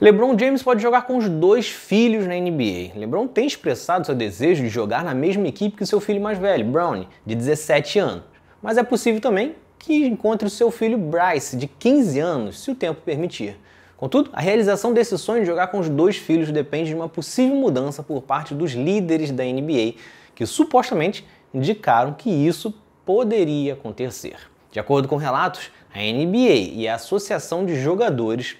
LeBron James pode jogar com os dois filhos na NBA. LeBron tem expressado seu desejo de jogar na mesma equipe que seu filho mais velho, Brown, de 17 anos. Mas é possível também que encontre o seu filho Bryce, de 15 anos, se o tempo permitir. Contudo, a realização desse sonho de jogar com os dois filhos depende de uma possível mudança por parte dos líderes da NBA, que supostamente indicaram que isso poderia acontecer. De acordo com relatos, a NBA e a Associação de Jogadores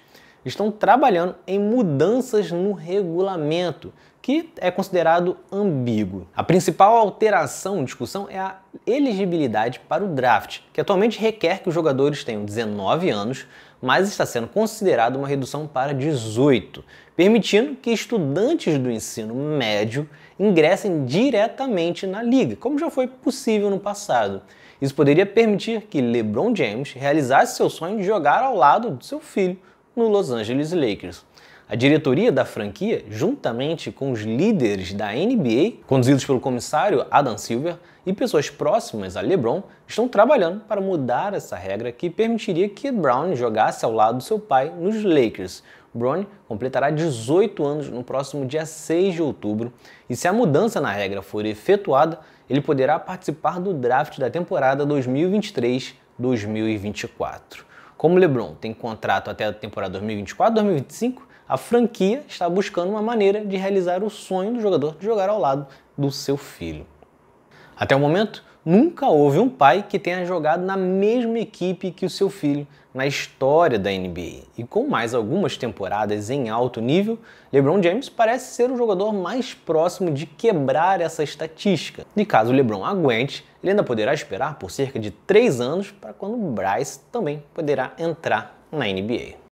estão trabalhando em mudanças no regulamento, que é considerado ambíguo. A principal alteração em discussão é a elegibilidade para o draft, que atualmente requer que os jogadores tenham 19 anos, mas está sendo considerada uma redução para 18, permitindo que estudantes do ensino médio ingressem diretamente na liga, como já foi possível no passado. Isso poderia permitir que LeBron James realizasse seu sonho de jogar ao lado do seu filho no Los Angeles Lakers. A diretoria da franquia, juntamente com os líderes da NBA, conduzidos pelo comissário Adam Silver, e pessoas próximas a LeBron, estão trabalhando para mudar essa regra que permitiria que Brown jogasse ao lado do seu pai nos Lakers. Brown completará 18 anos no próximo dia 6 de outubro, e se a mudança na regra for efetuada, ele poderá participar do draft da temporada 2023-2024. Como LeBron tem contrato até a temporada 2024-2025, a franquia está buscando uma maneira de realizar o sonho do jogador de jogar ao lado do seu filho. Até o momento, Nunca houve um pai que tenha jogado na mesma equipe que o seu filho na história da NBA. E com mais algumas temporadas em alto nível, LeBron James parece ser o jogador mais próximo de quebrar essa estatística. E caso LeBron aguente, ele ainda poderá esperar por cerca de 3 anos para quando Bryce também poderá entrar na NBA.